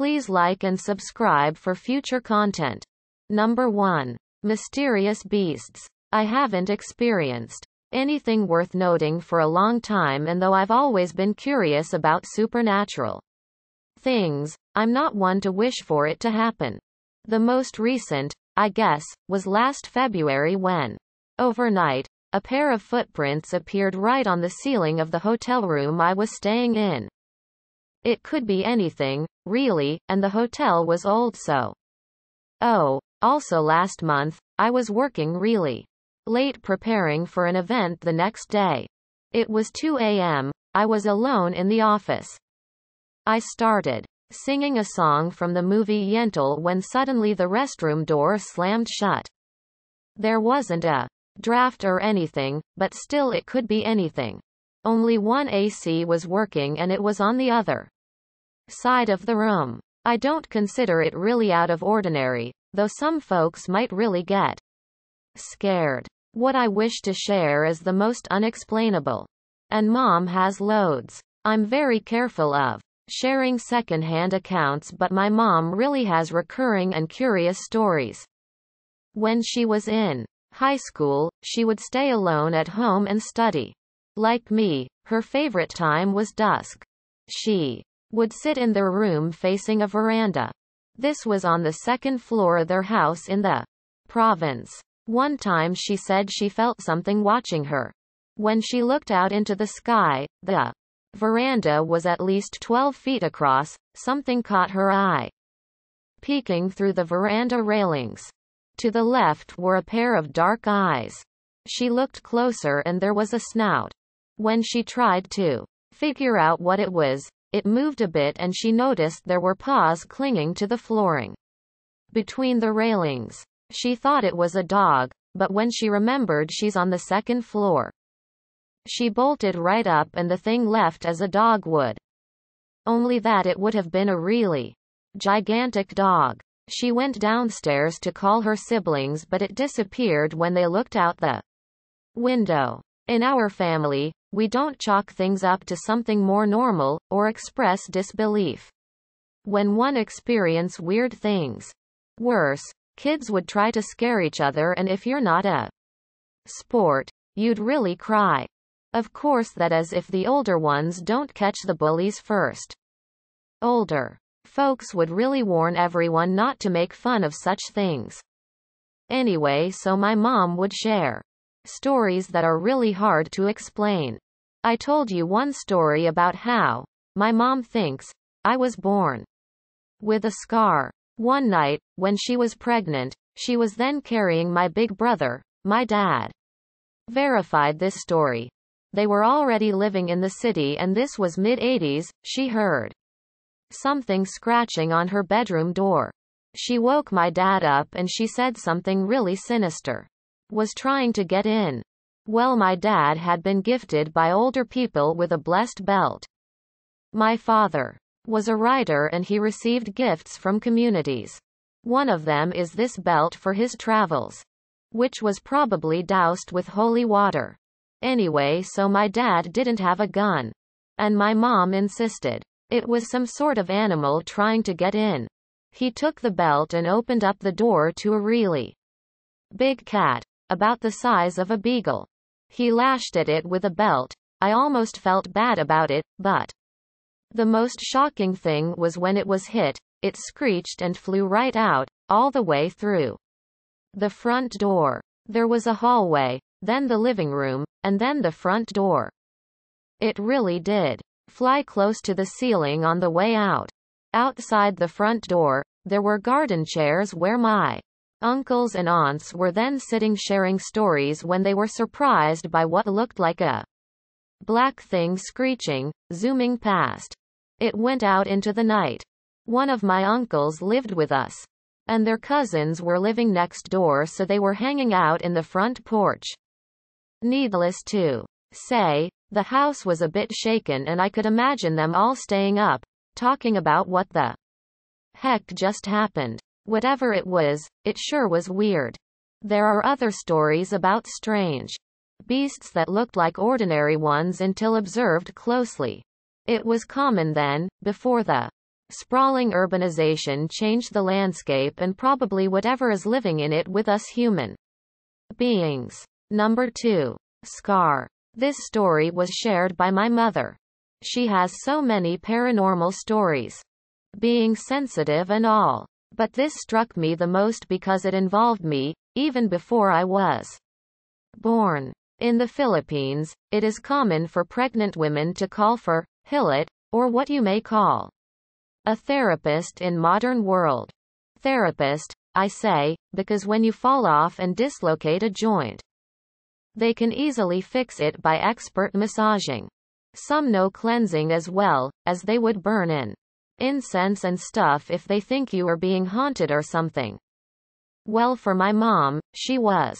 Please like and subscribe for future content. Number 1. Mysterious Beasts. I haven't experienced anything worth noting for a long time and though I've always been curious about supernatural things, I'm not one to wish for it to happen. The most recent, I guess, was last February when, overnight, a pair of footprints appeared right on the ceiling of the hotel room I was staying in. It could be anything, really, and the hotel was old so. Oh, also last month, I was working really late preparing for an event the next day. It was 2 a.m., I was alone in the office. I started singing a song from the movie Yentl when suddenly the restroom door slammed shut. There wasn't a draft or anything, but still it could be anything. Only one AC was working and it was on the other side of the room. I don't consider it really out of ordinary, though some folks might really get scared. What I wish to share is the most unexplainable. And mom has loads. I'm very careful of sharing secondhand accounts, but my mom really has recurring and curious stories. When she was in high school, she would stay alone at home and study. Like me, her favorite time was dusk. She would sit in their room facing a veranda. This was on the second floor of their house in the province. One time she said she felt something watching her. When she looked out into the sky, the veranda was at least 12 feet across, something caught her eye. Peeking through the veranda railings. To the left were a pair of dark eyes. She looked closer and there was a snout. When she tried to figure out what it was, it moved a bit and she noticed there were paws clinging to the flooring. Between the railings. She thought it was a dog, but when she remembered she's on the second floor. She bolted right up and the thing left as a dog would. Only that it would have been a really gigantic dog. She went downstairs to call her siblings but it disappeared when they looked out the window. In our family, we don't chalk things up to something more normal, or express disbelief. When one experience weird things. Worse, kids would try to scare each other and if you're not a sport, you'd really cry. Of course that is if the older ones don't catch the bullies first. Older folks would really warn everyone not to make fun of such things. Anyway so my mom would share Stories that are really hard to explain. I told you one story about how my mom thinks I was born with a scar. One night, when she was pregnant, she was then carrying my big brother, my dad. Verified this story. They were already living in the city and this was mid 80s, she heard something scratching on her bedroom door. She woke my dad up and she said something really sinister was trying to get in. Well, my dad had been gifted by older people with a blessed belt. My father was a writer and he received gifts from communities. One of them is this belt for his travels, which was probably doused with holy water. Anyway, so my dad didn't have a gun. And my mom insisted. It was some sort of animal trying to get in. He took the belt and opened up the door to a really big cat about the size of a beagle. He lashed at it with a belt. I almost felt bad about it, but. The most shocking thing was when it was hit, it screeched and flew right out, all the way through. The front door. There was a hallway, then the living room, and then the front door. It really did fly close to the ceiling on the way out. Outside the front door, there were garden chairs where my Uncles and aunts were then sitting sharing stories when they were surprised by what looked like a black thing screeching, zooming past. It went out into the night. One of my uncles lived with us. And their cousins were living next door so they were hanging out in the front porch. Needless to say, the house was a bit shaken and I could imagine them all staying up, talking about what the heck just happened. Whatever it was, it sure was weird. There are other stories about strange beasts that looked like ordinary ones until observed closely. It was common then, before the sprawling urbanization changed the landscape and probably whatever is living in it with us human beings. Number 2. Scar. This story was shared by my mother. She has so many paranormal stories. Being sensitive and all. But this struck me the most because it involved me, even before I was born. In the Philippines, it is common for pregnant women to call for Hillet, or what you may call a therapist in modern world. Therapist, I say, because when you fall off and dislocate a joint, they can easily fix it by expert massaging. Some know cleansing as well, as they would burn in incense and stuff if they think you are being haunted or something. Well, for my mom, she was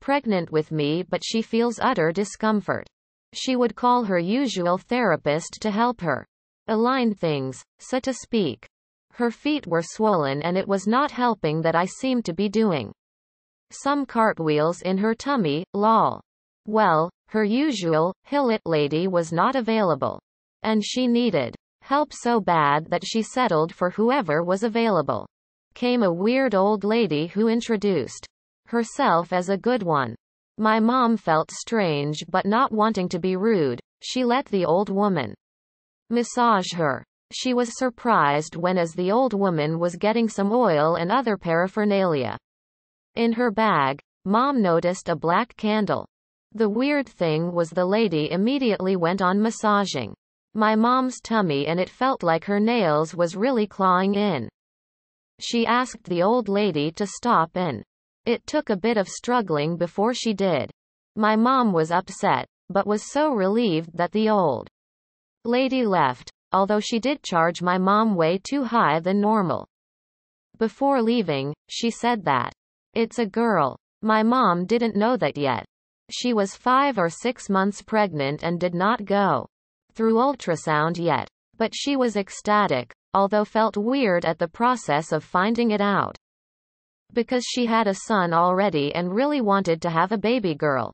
pregnant with me, but she feels utter discomfort. She would call her usual therapist to help her align things, so to speak. Her feet were swollen, and it was not helping that I seemed to be doing some cartwheels in her tummy, lol. Well, her usual, hillit lady was not available. And she needed help so bad that she settled for whoever was available. Came a weird old lady who introduced herself as a good one. My mom felt strange but not wanting to be rude, she let the old woman massage her. She was surprised when as the old woman was getting some oil and other paraphernalia in her bag, mom noticed a black candle. The weird thing was the lady immediately went on massaging my mom's tummy and it felt like her nails was really clawing in. She asked the old lady to stop and it took a bit of struggling before she did. My mom was upset, but was so relieved that the old lady left, although she did charge my mom way too high than normal. Before leaving, she said that it's a girl. My mom didn't know that yet. She was five or six months pregnant and did not go through ultrasound yet, but she was ecstatic, although felt weird at the process of finding it out. Because she had a son already and really wanted to have a baby girl.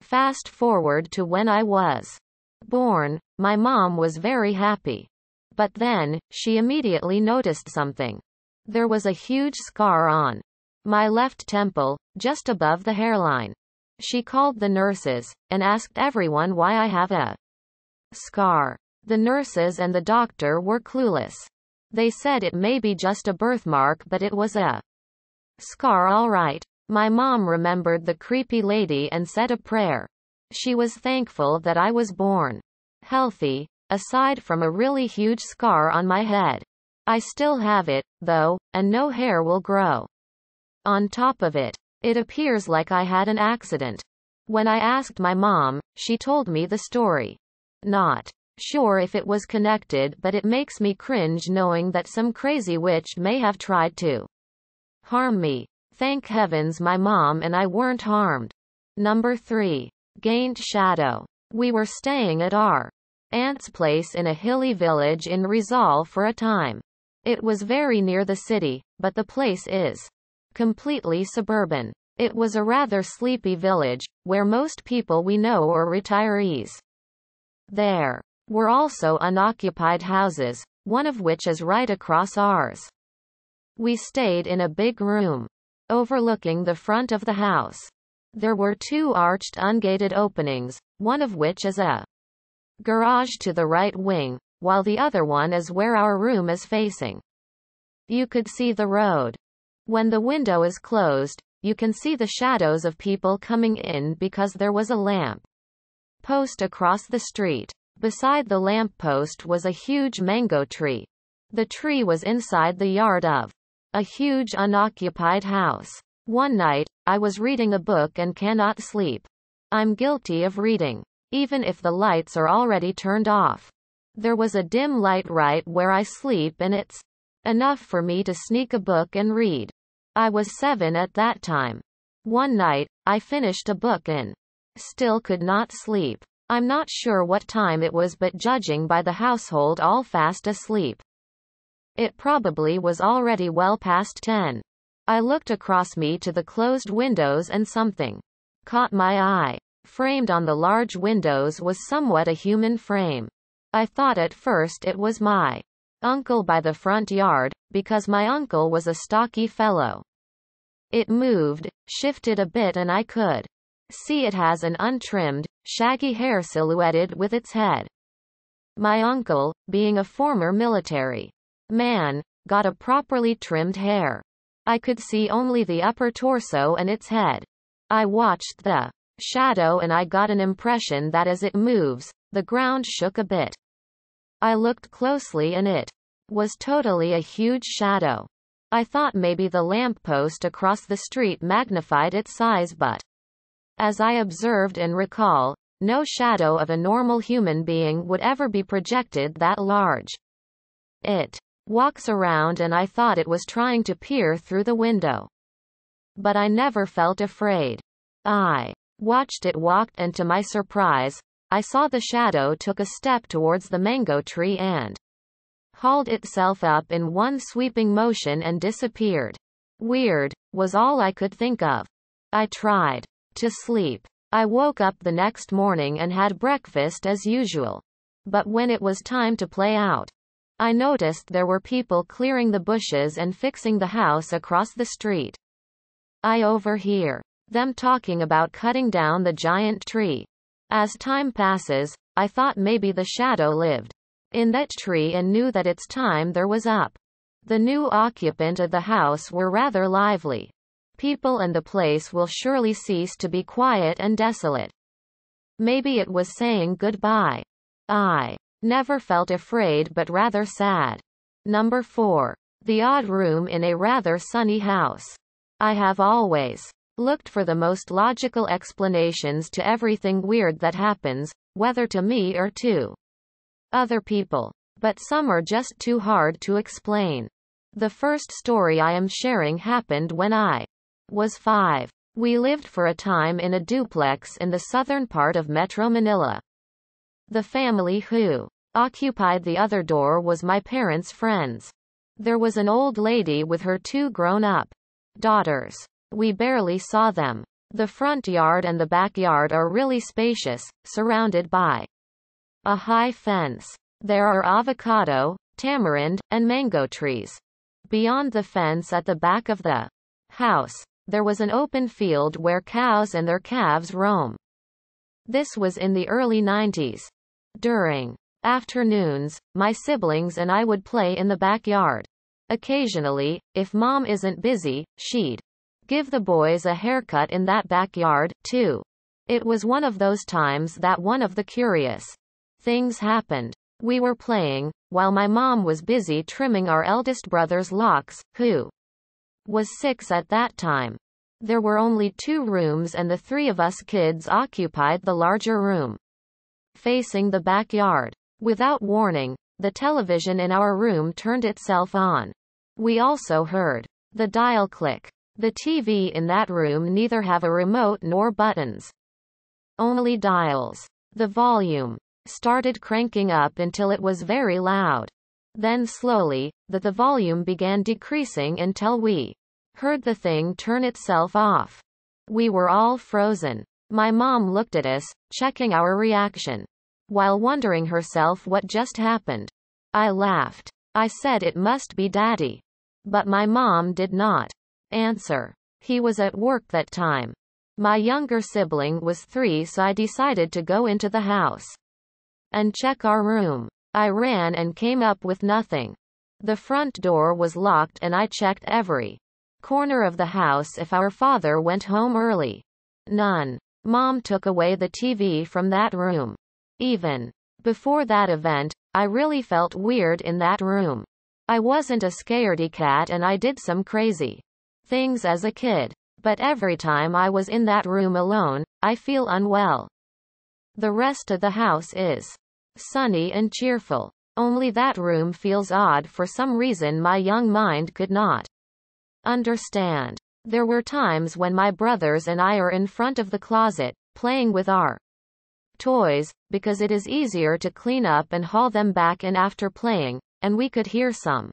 Fast forward to when I was born, my mom was very happy. But then, she immediately noticed something. There was a huge scar on my left temple, just above the hairline. She called the nurses and asked everyone why I have a scar. The nurses and the doctor were clueless. They said it may be just a birthmark but it was a scar alright. My mom remembered the creepy lady and said a prayer. She was thankful that I was born healthy, aside from a really huge scar on my head. I still have it, though, and no hair will grow. On top of it, it appears like I had an accident. When I asked my mom, she told me the story. Not sure if it was connected but it makes me cringe knowing that some crazy witch may have tried to harm me. Thank heavens my mom and I weren't harmed. Number 3. Gained Shadow. We were staying at our aunt's place in a hilly village in Rizal for a time. It was very near the city, but the place is completely suburban. It was a rather sleepy village, where most people we know are retirees. There were also unoccupied houses, one of which is right across ours. We stayed in a big room overlooking the front of the house. There were two arched ungated openings, one of which is a garage to the right wing, while the other one is where our room is facing. You could see the road. When the window is closed, you can see the shadows of people coming in because there was a lamp post across the street. Beside the lamppost was a huge mango tree. The tree was inside the yard of a huge unoccupied house. One night, I was reading a book and cannot sleep. I'm guilty of reading, even if the lights are already turned off. There was a dim light right where I sleep and it's enough for me to sneak a book and read. I was seven at that time. One night, I finished a book in Still could not sleep. I'm not sure what time it was but judging by the household all fast asleep. It probably was already well past 10. I looked across me to the closed windows and something caught my eye. Framed on the large windows was somewhat a human frame. I thought at first it was my uncle by the front yard, because my uncle was a stocky fellow. It moved, shifted a bit and I could See it has an untrimmed, shaggy hair silhouetted with its head. My uncle, being a former military man, got a properly trimmed hair. I could see only the upper torso and its head. I watched the shadow and I got an impression that as it moves, the ground shook a bit. I looked closely and it was totally a huge shadow. I thought maybe the lamppost across the street magnified its size but as I observed and recall, no shadow of a normal human being would ever be projected that large. It walks around and I thought it was trying to peer through the window. But I never felt afraid. I watched it walk and to my surprise, I saw the shadow took a step towards the mango tree and hauled itself up in one sweeping motion and disappeared. Weird, was all I could think of. I tried to sleep. I woke up the next morning and had breakfast as usual. But when it was time to play out, I noticed there were people clearing the bushes and fixing the house across the street. I overhear them talking about cutting down the giant tree. As time passes, I thought maybe the shadow lived in that tree and knew that its time there was up. The new occupant of the house were rather lively people and the place will surely cease to be quiet and desolate. Maybe it was saying goodbye. I never felt afraid but rather sad. Number 4. The odd room in a rather sunny house. I have always looked for the most logical explanations to everything weird that happens, whether to me or to other people. But some are just too hard to explain. The first story I am sharing happened when I was five. We lived for a time in a duplex in the southern part of Metro Manila. The family who occupied the other door was my parents' friends. There was an old lady with her two grown-up daughters. We barely saw them. The front yard and the backyard are really spacious, surrounded by a high fence. There are avocado, tamarind, and mango trees. Beyond the fence at the back of the house there was an open field where cows and their calves roam. This was in the early 90s. During afternoons, my siblings and I would play in the backyard. Occasionally, if mom isn't busy, she'd give the boys a haircut in that backyard, too. It was one of those times that one of the curious things happened. We were playing, while my mom was busy trimming our eldest brother's locks, who was six at that time. There were only two rooms and the three of us kids occupied the larger room. Facing the backyard. Without warning, the television in our room turned itself on. We also heard the dial click. The TV in that room neither have a remote nor buttons. Only dials. The volume started cranking up until it was very loud then slowly, that the volume began decreasing until we heard the thing turn itself off. We were all frozen. My mom looked at us, checking our reaction, while wondering herself what just happened. I laughed. I said it must be daddy. But my mom did not answer. He was at work that time. My younger sibling was three so I decided to go into the house and check our room. I ran and came up with nothing. The front door was locked and I checked every corner of the house if our father went home early. None. Mom took away the TV from that room. Even before that event, I really felt weird in that room. I wasn't a scaredy cat and I did some crazy things as a kid. But every time I was in that room alone, I feel unwell. The rest of the house is sunny and cheerful. Only that room feels odd for some reason my young mind could not understand. There were times when my brothers and I are in front of the closet, playing with our toys, because it is easier to clean up and haul them back in after playing, and we could hear some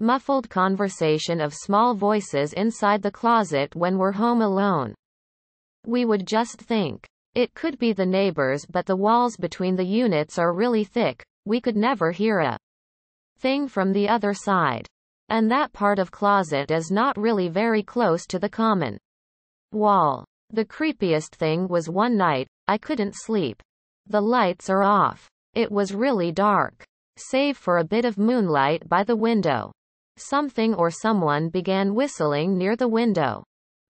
muffled conversation of small voices inside the closet when we're home alone. We would just think, it could be the neighbors but the walls between the units are really thick, we could never hear a thing from the other side. And that part of closet is not really very close to the common wall. The creepiest thing was one night, I couldn't sleep. The lights are off. It was really dark. Save for a bit of moonlight by the window. Something or someone began whistling near the window.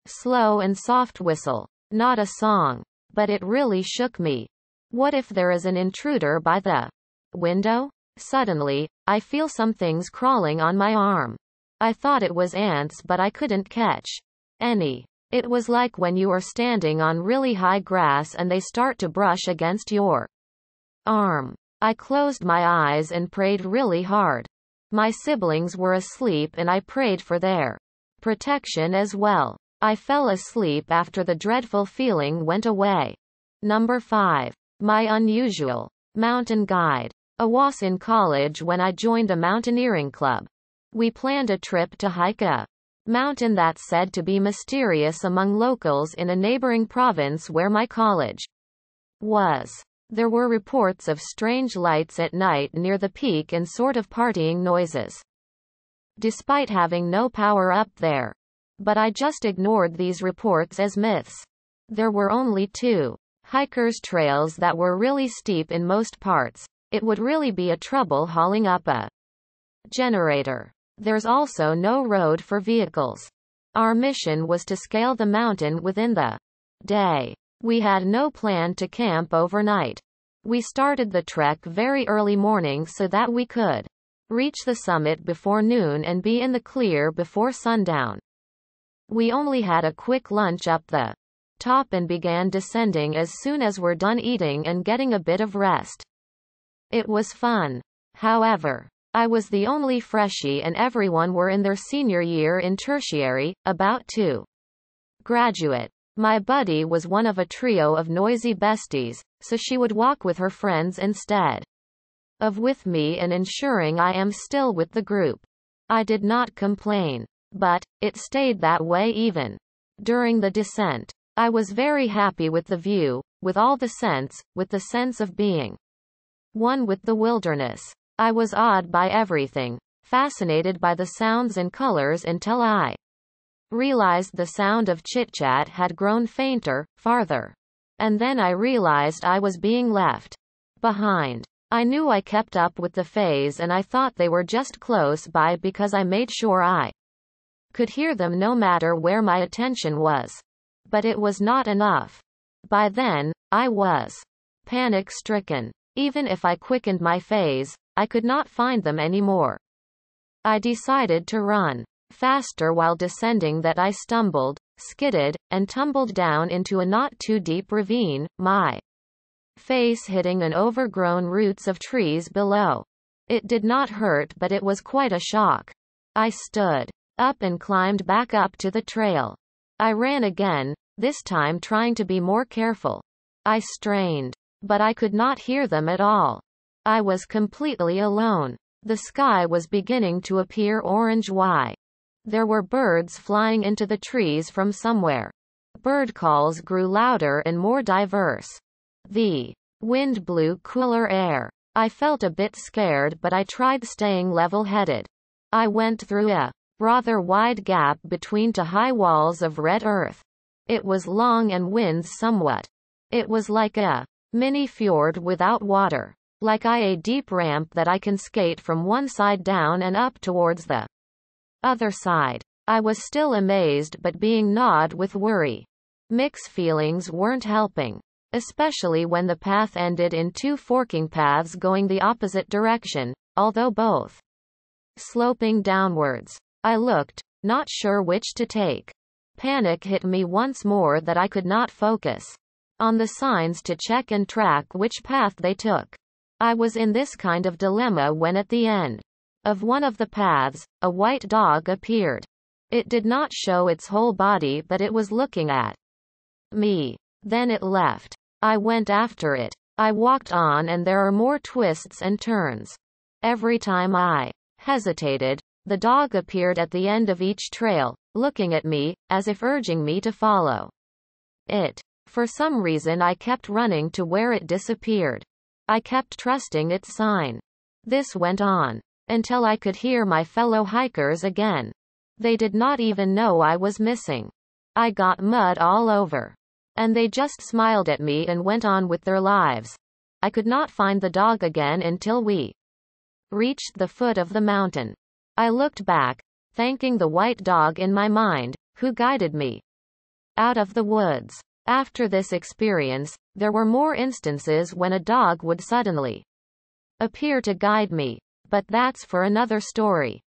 Slow and soft whistle. Not a song but it really shook me. What if there is an intruder by the window? Suddenly, I feel something's crawling on my arm. I thought it was ants but I couldn't catch any. It was like when you are standing on really high grass and they start to brush against your arm. I closed my eyes and prayed really hard. My siblings were asleep and I prayed for their protection as well. I fell asleep after the dreadful feeling went away. Number 5. My unusual mountain guide. I was in college when I joined a mountaineering club. We planned a trip to hike a mountain that's said to be mysterious among locals in a neighboring province where my college was. There were reports of strange lights at night near the peak and sort of partying noises. Despite having no power up there, but I just ignored these reports as myths. There were only two hikers' trails that were really steep in most parts. It would really be a trouble hauling up a generator. There's also no road for vehicles. Our mission was to scale the mountain within the day. We had no plan to camp overnight. We started the trek very early morning so that we could reach the summit before noon and be in the clear before sundown. We only had a quick lunch up the top and began descending as soon as we're done eating and getting a bit of rest. It was fun. However, I was the only freshie and everyone were in their senior year in tertiary, about to graduate. My buddy was one of a trio of noisy besties, so she would walk with her friends instead of with me and ensuring I am still with the group. I did not complain. But, it stayed that way even during the descent. I was very happy with the view, with all the sense, with the sense of being one with the wilderness. I was awed by everything, fascinated by the sounds and colors until I realized the sound of chit chat had grown fainter, farther. And then I realized I was being left behind. I knew I kept up with the phase and I thought they were just close by because I made sure I could hear them no matter where my attention was. But it was not enough. By then, I was panic stricken. Even if I quickened my phase, I could not find them anymore. I decided to run faster while descending that I stumbled, skidded, and tumbled down into a not too deep ravine, my face hitting an overgrown roots of trees below. It did not hurt but it was quite a shock. I stood up and climbed back up to the trail. I ran again, this time trying to be more careful. I strained. But I could not hear them at all. I was completely alone. The sky was beginning to appear orange Y. There were birds flying into the trees from somewhere. Bird calls grew louder and more diverse. The wind blew cooler air. I felt a bit scared but I tried staying level-headed. I went through a rather wide gap between to high walls of red earth. It was long and winds somewhat. It was like a mini fjord without water. Like I a deep ramp that I can skate from one side down and up towards the other side. I was still amazed but being gnawed with worry. Mixed feelings weren't helping. Especially when the path ended in two forking paths going the opposite direction, although both sloping downwards. I looked, not sure which to take. Panic hit me once more that I could not focus on the signs to check and track which path they took. I was in this kind of dilemma when at the end of one of the paths, a white dog appeared. It did not show its whole body, but it was looking at me. Then it left. I went after it. I walked on, and there are more twists and turns. Every time I hesitated, the dog appeared at the end of each trail, looking at me, as if urging me to follow it. For some reason I kept running to where it disappeared. I kept trusting its sign. This went on. Until I could hear my fellow hikers again. They did not even know I was missing. I got mud all over. And they just smiled at me and went on with their lives. I could not find the dog again until we reached the foot of the mountain. I looked back, thanking the white dog in my mind, who guided me out of the woods. After this experience, there were more instances when a dog would suddenly appear to guide me. But that's for another story.